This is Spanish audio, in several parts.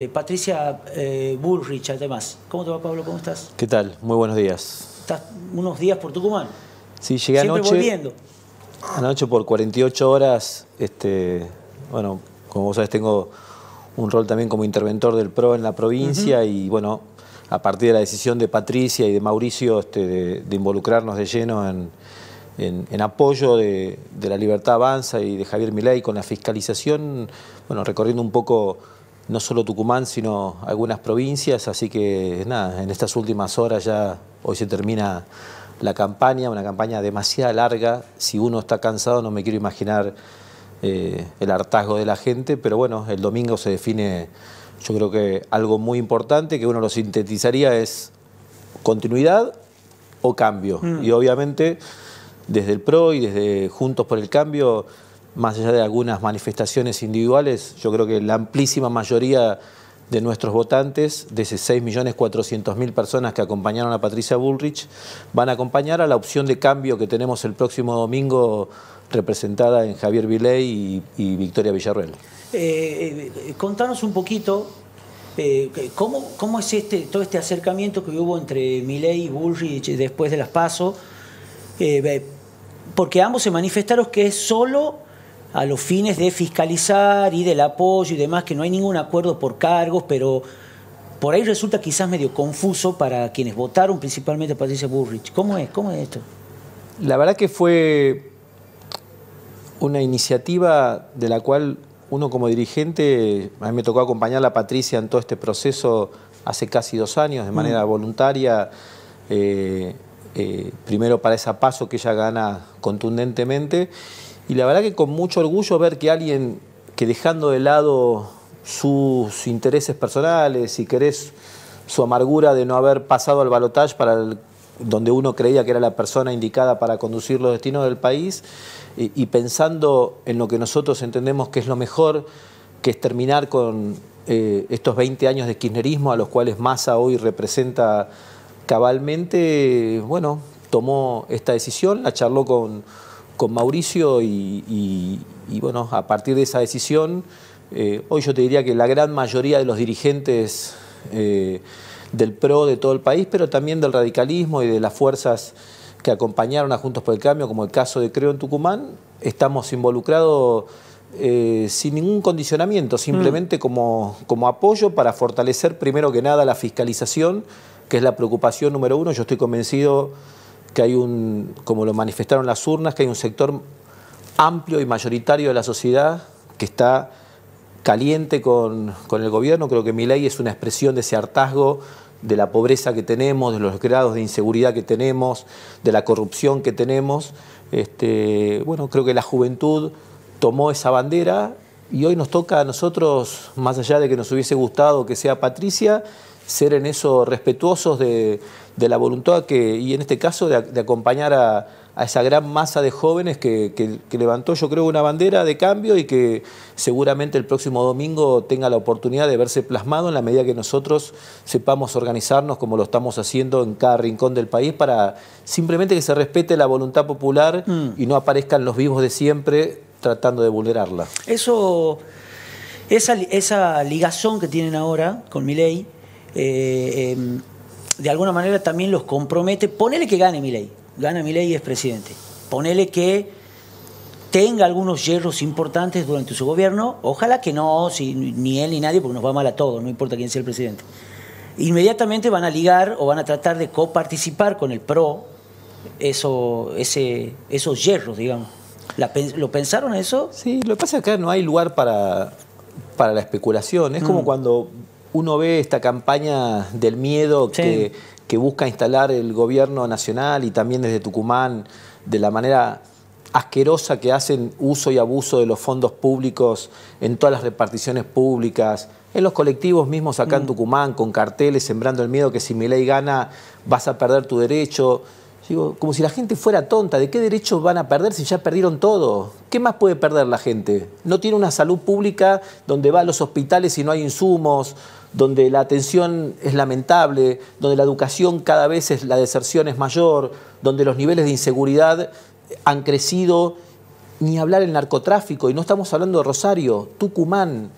Eh, Patricia eh, Bullrich, además. ¿Cómo te va, Pablo? ¿Cómo estás? ¿Qué tal? Muy buenos días. ¿Estás unos días por Tucumán? Sí, llegué Siempre anoche. volviendo. Anoche por 48 horas, este, bueno, como vos sabés, tengo un rol también como interventor del PRO en la provincia y, bueno, a partir de la decisión de Patricia y de Mauricio este, de, involucrarnos de lleno en, apoyo de, de la libertad avanza y de Javier Milei con la fiscalización, bueno, recorriendo un poco no solo Tucumán, sino algunas provincias, así que nada, en estas últimas horas ya hoy se termina la campaña, una campaña demasiado larga, si uno está cansado no me quiero imaginar eh, el hartazgo de la gente, pero bueno, el domingo se define yo creo que algo muy importante que uno lo sintetizaría es continuidad o cambio, mm. y obviamente desde el PRO y desde Juntos por el Cambio más allá de algunas manifestaciones individuales, yo creo que la amplísima mayoría de nuestros votantes, de esas 6.400.000 personas que acompañaron a Patricia Bullrich, van a acompañar a la opción de cambio que tenemos el próximo domingo representada en Javier Viley y, Victoria Villarreal. Eh, eh, contanos un poquito eh, ¿cómo, ¿cómo, es este, todo este acercamiento que hubo entre Milei y Bullrich después de las pasos porque ambos se manifestaron que es solo a los fines de fiscalizar y del apoyo y demás, que no hay ningún acuerdo por cargos, pero por ahí resulta quizás medio confuso para quienes votaron principalmente a Patricia Burrich. ¿Cómo es? ¿Cómo es esto? La verdad que fue una iniciativa de la cual uno como dirigente, a mí me tocó acompañar a Patricia en todo este proceso hace casi dos años de mm. manera voluntaria, eh, eh, primero para esa paso que ella gana contundentemente y la verdad que con mucho orgullo ver que alguien que dejando de lado sus intereses personales, y querés, su amargura de no haber pasado al balotaje para donde uno creía que era la persona indicada para conducir los destinos del país, y, pensando en lo que nosotros entendemos que es lo mejor, que es terminar con eh, estos 20 años de kirchnerismo a los cuales Massa hoy representa cabalmente, bueno, tomó esta decisión, la charló con, con Mauricio y, bueno, a partir de esa decisión, eh, hoy yo te diría que la gran mayoría de los dirigentes eh, del PRO de todo el país, pero también del radicalismo y de las fuerzas que acompañaron a Juntos por el Cambio, como el caso de Creo en Tucumán, estamos involucrados eh, sin ningún condicionamiento, simplemente mm. como, como apoyo para fortalecer primero que nada la fiscalización, que es la preocupación número uno. Yo estoy convencido que hay un, como lo manifestaron las urnas, que hay un sector amplio y mayoritario de la sociedad que está caliente con, el gobierno. Creo que mi ley es una expresión de ese hartazgo de la pobreza que tenemos, de los grados de inseguridad que tenemos, de la corrupción que tenemos. Este, bueno, creo que la juventud tomó esa bandera y hoy nos toca a nosotros, más allá de que nos hubiese gustado que sea Patricia, ser en eso respetuosos de, la voluntad que, y en este caso de, acompañar a, esa gran masa de jóvenes que, levantó yo creo una bandera de cambio y que seguramente el próximo domingo tenga la oportunidad de verse plasmado en la medida que nosotros sepamos organizarnos como lo estamos haciendo en cada rincón del país para simplemente que se respete la voluntad popular mm. y no aparezcan los vivos de siempre tratando de vulnerarla. Eso, esa, esa ligazón que tienen ahora con mi ley eh, em, de alguna manera también los compromete. Ponele que gane mi ley, gana mi ley y es presidente. Ponele que tenga algunos hierros importantes durante su gobierno, ojalá que no, si, ni él ni nadie, porque nos va mal a todos, no importa quién sea el presidente. Inmediatamente van a ligar o van a tratar de coparticipar con el PRO eso, ese, esos hierros, digamos. ¿Lo pensaron eso? Sí, lo que pasa es que no hay lugar para, la especulación. Es como mm. cuando uno ve esta campaña del miedo que, busca instalar el gobierno nacional y también desde Tucumán, de la manera asquerosa que hacen uso y abuso de los fondos públicos en todas las reparticiones públicas, en los colectivos mismos acá en mm. Tucumán, con carteles, sembrando el miedo que si mi ley gana vas a perder tu derecho. Digo, como si la gente fuera tonta, ¿de qué derechos van a perder si ya perdieron todo? ¿Qué más puede perder la gente? No tiene una salud pública donde va a los hospitales y no hay insumos, donde la atención es lamentable, donde la educación cada vez es, la deserción es mayor, donde los niveles de inseguridad han crecido, ni hablar el narcotráfico, y no estamos hablando de Rosario, Tucumán,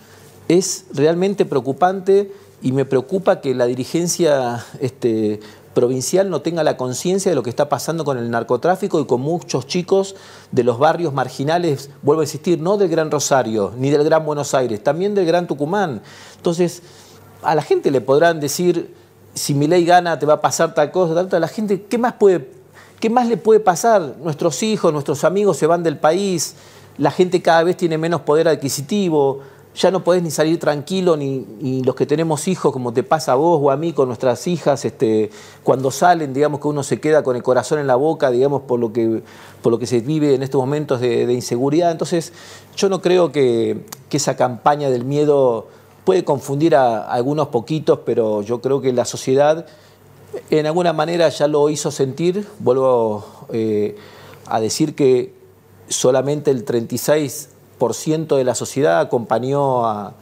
es realmente preocupante y me preocupa que la dirigencia este, provincial no tenga la conciencia de lo que está pasando con el narcotráfico y con muchos chicos de los barrios marginales, vuelvo a insistir, no del Gran Rosario, ni del Gran Buenos Aires, también del Gran Tucumán. Entonces, a la gente le podrán decir, si mi ley gana te va a pasar tal cosa, tal, A La gente, ¿qué más, puede, más le puede pasar? Nuestros hijos, nuestros amigos se van del país, la gente cada vez tiene menos poder adquisitivo, ya no podés ni salir tranquilo, ni, los que tenemos hijos, como te pasa a vos o a mí con nuestras hijas, este, cuando salen, digamos que uno se queda con el corazón en la boca, digamos, por lo que, por lo que se vive en estos momentos de, inseguridad. Entonces, yo no creo que, que esa campaña del miedo puede confundir a, algunos poquitos, pero yo creo que la sociedad en alguna manera ya lo hizo sentir. Vuelvo eh, a decir que solamente el 36% de la sociedad acompañó a,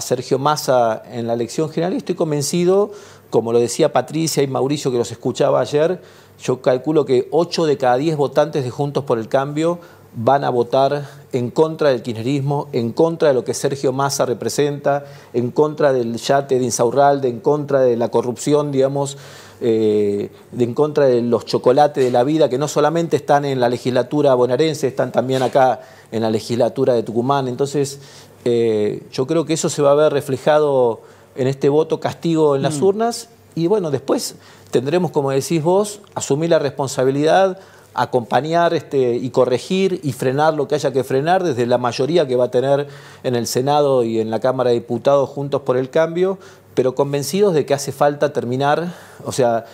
Sergio Massa en la elección general. Y estoy convencido, como lo decía Patricia y Mauricio que los escuchaba ayer, yo calculo que 8 de cada 10 votantes de Juntos por el Cambio van a votar en contra del kirchnerismo, en contra de lo que Sergio Massa representa, en contra del yate de Insaurralde, en contra de la corrupción, digamos, eh, en contra de los chocolates de la vida, que no solamente están en la legislatura bonaerense, están también acá en la legislatura de Tucumán. Entonces, eh, yo creo que eso se va a ver reflejado en este voto castigo en las mm. urnas y bueno, después tendremos, como decís vos, asumir la responsabilidad, acompañar este, y corregir y frenar lo que haya que frenar desde la mayoría que va a tener en el Senado y en la Cámara de Diputados juntos por el cambio, pero convencidos de que hace falta terminar, o sea,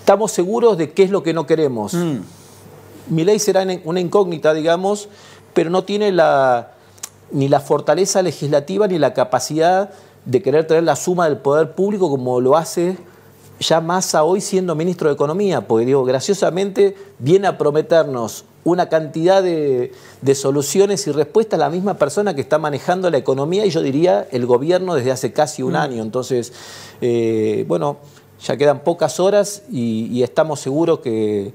estamos seguros de qué es lo que no queremos. Mm. Mi ley será una incógnita, digamos, pero no tiene la, ni la fortaleza legislativa ni la capacidad de querer tener la suma del poder público como lo hace ya a hoy siendo ministro de Economía, porque digo, graciosamente viene a prometernos una cantidad de, soluciones y respuestas a la misma persona que está manejando la economía y yo diría el gobierno desde hace casi un mm. año. Entonces, eh, bueno, ya quedan pocas horas y, estamos seguros que,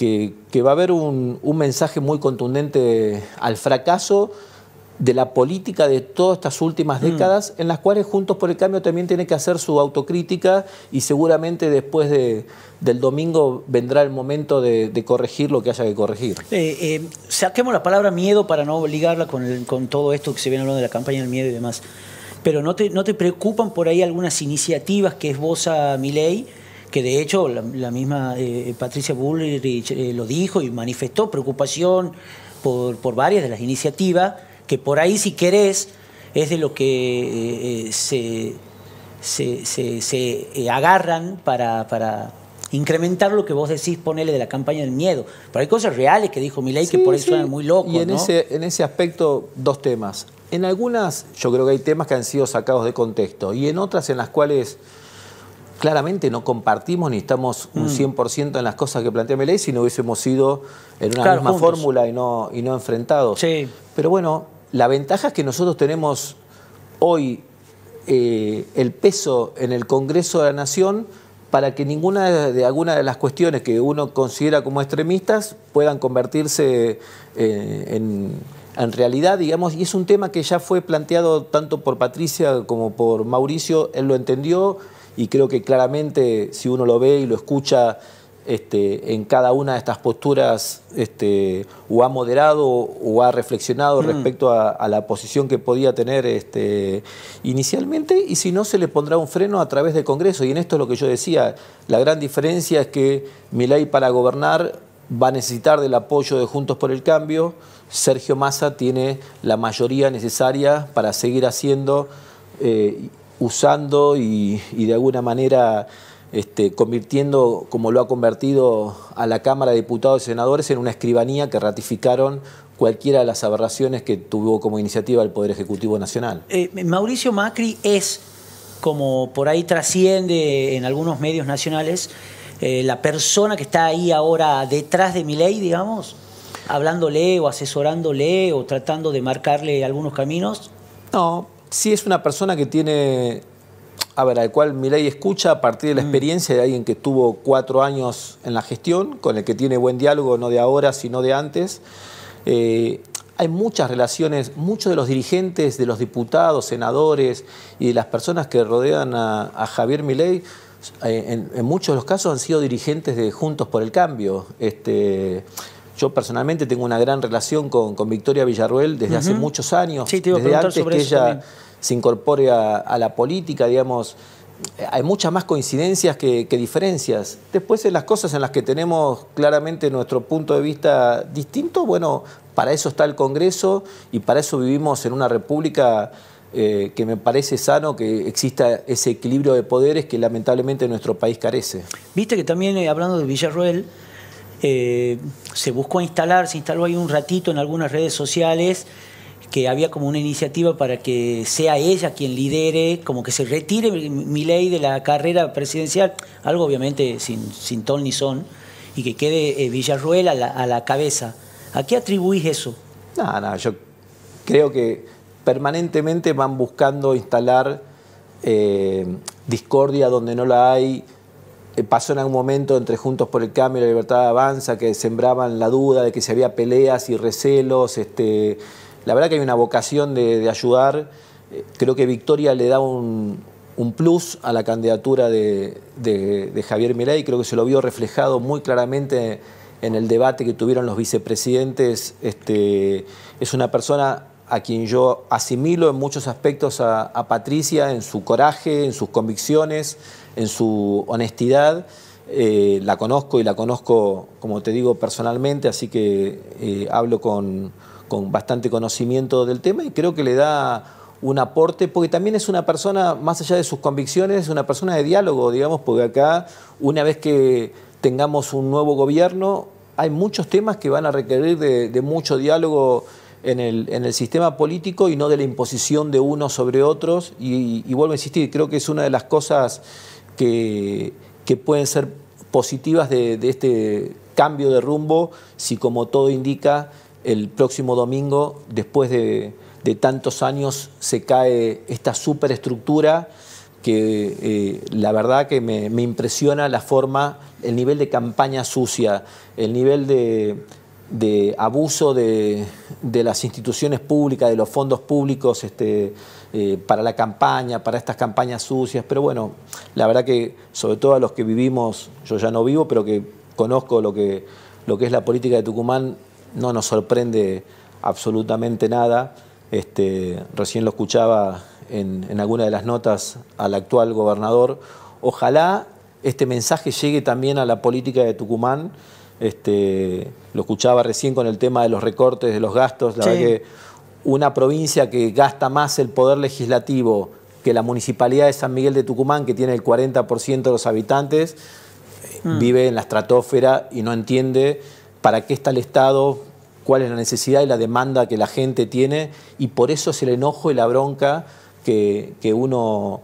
va a haber un mensaje muy contundente al fracaso de la política de todas estas últimas mm. décadas, en las cuales Juntos por el Cambio también tiene que hacer su autocrítica y seguramente después de, del domingo vendrá el momento de, corregir lo que haya que corregir. Eh, eh, saquemos la palabra miedo para no ligarla con, el, con todo esto que se viene hablando de la campaña del miedo y demás. Pero ¿no te, no te preocupan por ahí algunas iniciativas que esboza ley? que de hecho la, misma eh, Patricia Bullrich lo dijo y manifestó preocupación por, por varias de las iniciativas que por ahí si querés es de lo que eh, eh, se, eh, agarran para, para, incrementar lo que vos decís, ponele de la campaña del miedo. Pero hay cosas reales que dijo Milei que por eso suenan muy locos. Y en, ese, en ese aspecto, dos temas. En algunas yo creo que hay temas que han sido sacados de contexto y en otras en las cuales claramente no compartimos ni estamos un 100% mm. en las cosas que plantea Milei si no hubiésemos ido en una misma fórmula y no, y no enfrentados. Sí. Pero bueno, la ventaja es que nosotros tenemos hoy eh, el peso en el Congreso de la Nación para que ninguna de algunas de las cuestiones que uno considera como extremistas puedan convertirse eh, en, en, realidad, digamos, y es un tema que ya fue planteado tanto por Patricia como por Mauricio, él lo entendió y creo que claramente si uno lo ve y lo escucha este, en cada una de estas posturas este, o ha moderado o ha reflexionado mm. respecto a, la posición que podía tener este, inicialmente y si no se le pondrá un freno a través del Congreso. Y en esto es lo que yo decía, la gran diferencia es que ley para gobernar va a necesitar del apoyo de Juntos por el Cambio, Sergio Massa tiene la mayoría necesaria para seguir haciendo, eh, usando y de alguna manera este, convirtiendo, como lo ha convertido a la Cámara de Diputados y Senadores, en una escribanía que ratificaron cualquiera de las aberraciones que tuvo como iniciativa el Poder Ejecutivo Nacional. Eh, Mauricio Macri es, como por ahí trasciende en algunos medios nacionales, eh, la persona que está ahí ahora detrás de mi ley, digamos, hablándole o asesorándole o tratando de marcarle algunos caminos. No, sí es una persona que tiene a ver, al cual Milei escucha a partir de la mm. experiencia de alguien que estuvo cuatro años en la gestión, con el que tiene buen diálogo, no de ahora, sino de antes. Eh, hay muchas relaciones, muchos de los dirigentes, de los diputados, senadores y de las personas que rodean a, Javier Milei, eh, en, muchos de los casos han sido dirigentes de Juntos por el Cambio. Este, yo personalmente tengo una gran relación con, Victoria Villarruel desde hace muchos años, sí, te sobre ella se incorpore a, la política, digamos, eh, hay muchas más coincidencias que, diferencias. Después en las cosas en las que tenemos claramente nuestro punto de vista distinto, bueno, para eso está el Congreso y para eso vivimos en una república eh, que me parece sano que exista ese equilibrio de poderes que lamentablemente nuestro país carece. Viste que también, eh, hablando de Villarroel, se buscó instalar, se instaló ahí un ratito en algunas redes sociales que había como una iniciativa para que sea ella quien lidere, como que se retire mi ley de la carrera presidencial, algo obviamente sin, sin ton ni son, y que quede eh, Villarruel a la, cabeza. ¿A qué atribuís eso? Nada, yo creo que permanentemente van buscando instalar eh, discordia donde no la hay. Eh, pasó en algún momento entre Juntos por el Cambio y la Libertad Avanza que sembraban la duda de que si había peleas y recelos, este, la verdad que hay una vocación de, ayudar. Eh, creo que Victoria le da un, plus a la candidatura de, Javier Milei, creo que se lo vio reflejado muy claramente en el debate que tuvieron los vicepresidentes. Este, es una persona a quien yo asimilo en muchos aspectos a, Patricia, en su coraje, en sus convicciones, en su honestidad. Eh, la conozco y la conozco, como te digo, personalmente, así que eh, hablo con, con bastante conocimiento del tema y creo que le da un aporte, porque también es una persona, más allá de sus convicciones, es una persona de diálogo, digamos, porque acá, una vez que tengamos un nuevo gobierno, hay muchos temas que van a requerir de, mucho diálogo en el, sistema político y no de la imposición de unos sobre otros. Y, vuelvo a insistir, creo que es una de las cosas que, que pueden ser positivas de este cambio de rumbo, si como todo indica, el próximo domingo, después de, tantos años, se cae esta superestructura que eh, la verdad que me, impresiona la forma, el nivel de campaña sucia, el nivel de, abuso de, las instituciones públicas, de los fondos públicos este, eh, para la campaña, para estas campañas sucias. Pero bueno, la verdad que sobre todo a los que vivimos, yo ya no vivo, pero que conozco lo que es la política de Tucumán, no nos sorprende absolutamente nada. Este, recién lo escuchaba en, alguna de las notas al actual gobernador. Ojalá este mensaje llegue también a la política de Tucumán. Este, lo escuchaba recién con el tema de los recortes, de los gastos. La que una provincia que gasta más el poder legislativo que la municipalidad de San Miguel de Tucumán, que tiene el 40% de los habitantes, mm. vive en la estratosfera y no entiende para qué está el Estado, cuál es la necesidad y la demanda que la gente tiene, y por eso es el enojo y la bronca que, uno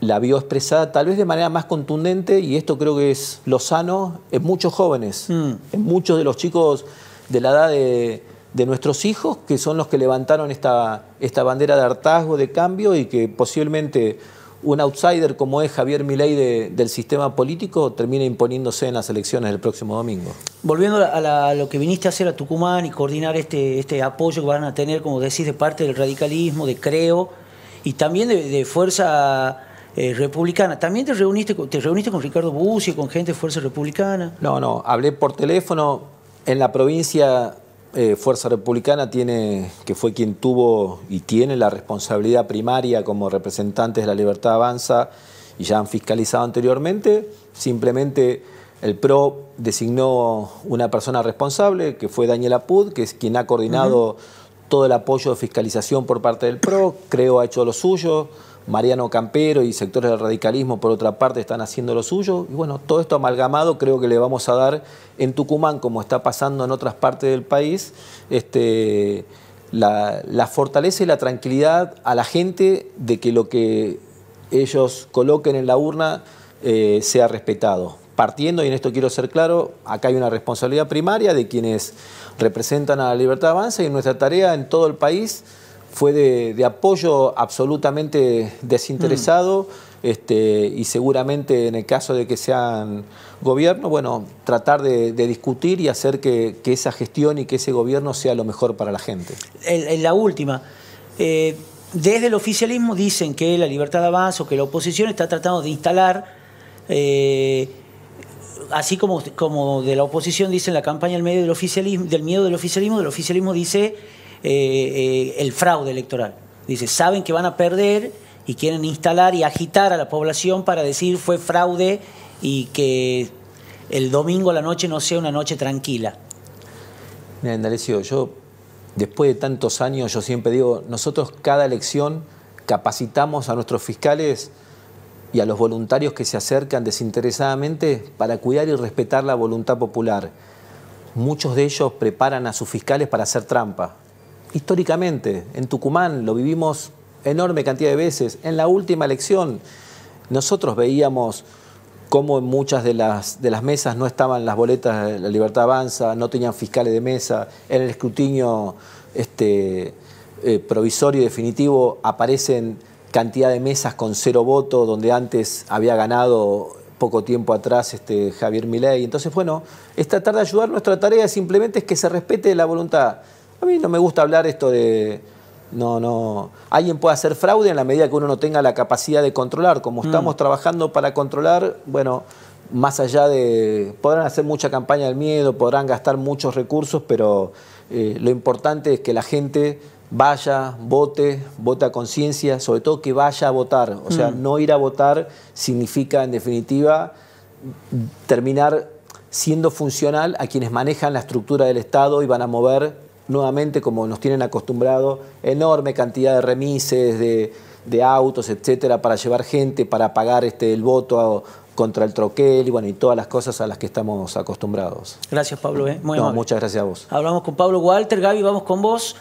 la vio expresada tal vez de manera más contundente, y esto creo que es lo sano, en muchos jóvenes, mm. en muchos de los chicos de la edad de, nuestros hijos, que son los que levantaron esta, esta bandera de hartazgo, de cambio, y que posiblemente un outsider como es Javier Milei del sistema político termina imponiéndose en las elecciones del próximo domingo. Volviendo a, lo que viniste a hacer a Tucumán y coordinar este, este apoyo que van a tener, como decís, de parte del radicalismo, de Creo y también de, Fuerza eh, Republicana. ¿También te reuniste, te reuniste con Ricardo y con gente de Fuerza Republicana? No, no, hablé por teléfono en la provincia eh, Fuerza Republicana tiene, que fue quien tuvo y tiene la responsabilidad primaria como representantes de la Libertad Avanza y ya han fiscalizado anteriormente, simplemente el PRO designó una persona responsable, que fue Daniela Pud, que es quien ha coordinado todo el apoyo de fiscalización por parte del PRO, creo ha hecho lo suyo, Mariano Campero y sectores del radicalismo, por otra parte, están haciendo lo suyo. Y bueno, todo esto amalgamado creo que le vamos a dar en Tucumán, como está pasando en otras partes del país, este, la, fortaleza y la tranquilidad a la gente de que lo que ellos coloquen en la urna eh, sea respetado. Partiendo, y en esto quiero ser claro, acá hay una responsabilidad primaria de quienes representan a la libertad avanza y nuestra tarea en todo el país fue de, apoyo absolutamente desinteresado mm. este, y seguramente en el caso de que sean gobierno, bueno, tratar de, discutir y hacer que, esa gestión y que ese gobierno sea lo mejor para la gente. En, la última. Eh, desde el oficialismo dicen que la libertad de avance o que la oposición está tratando de instalar, eh, así como, como de la oposición dicen la campaña del, medio del, oficialismo, del miedo del oficialismo, del oficialismo dice eh, eh, el fraude electoral. Dice, saben que van a perder y quieren instalar y agitar a la población para decir fue fraude y que el domingo a la noche no sea una noche tranquila. Mira, Andalecio, yo después de tantos años, yo siempre digo, nosotros cada elección capacitamos a nuestros fiscales y a los voluntarios que se acercan desinteresadamente para cuidar y respetar la voluntad popular. Muchos de ellos preparan a sus fiscales para hacer trampa históricamente. En Tucumán lo vivimos enorme cantidad de veces. En la última elección nosotros veíamos cómo en muchas de las, de las mesas no estaban las boletas de la libertad avanza, no tenían fiscales de mesa, en el escrutinio este, eh, provisorio y definitivo aparecen cantidad de mesas con cero voto, donde antes había ganado poco tiempo atrás este, Javier Milei. Entonces, bueno, es tratar de ayudar. Nuestra tarea simplemente es que se respete la voluntad mí no me gusta hablar esto de... No, no. Alguien puede hacer fraude en la medida que uno no tenga la capacidad de controlar. Como mm. estamos trabajando para controlar, bueno, más allá de... Podrán hacer mucha campaña del miedo, podrán gastar muchos recursos, pero eh, lo importante es que la gente vaya, vote, vote a conciencia, sobre todo que vaya a votar. O sea, mm. no ir a votar significa, en definitiva, terminar siendo funcional a quienes manejan la estructura del Estado y van a mover nuevamente, como nos tienen acostumbrado, enorme cantidad de remises, de, autos, etcétera, para llevar gente, para pagar este, el voto contra el troquel y bueno, y todas las cosas a las que estamos acostumbrados. Gracias, Pablo. ¿eh? muchas gracias a vos. Hablamos con Pablo Walter, Gaby, vamos con vos.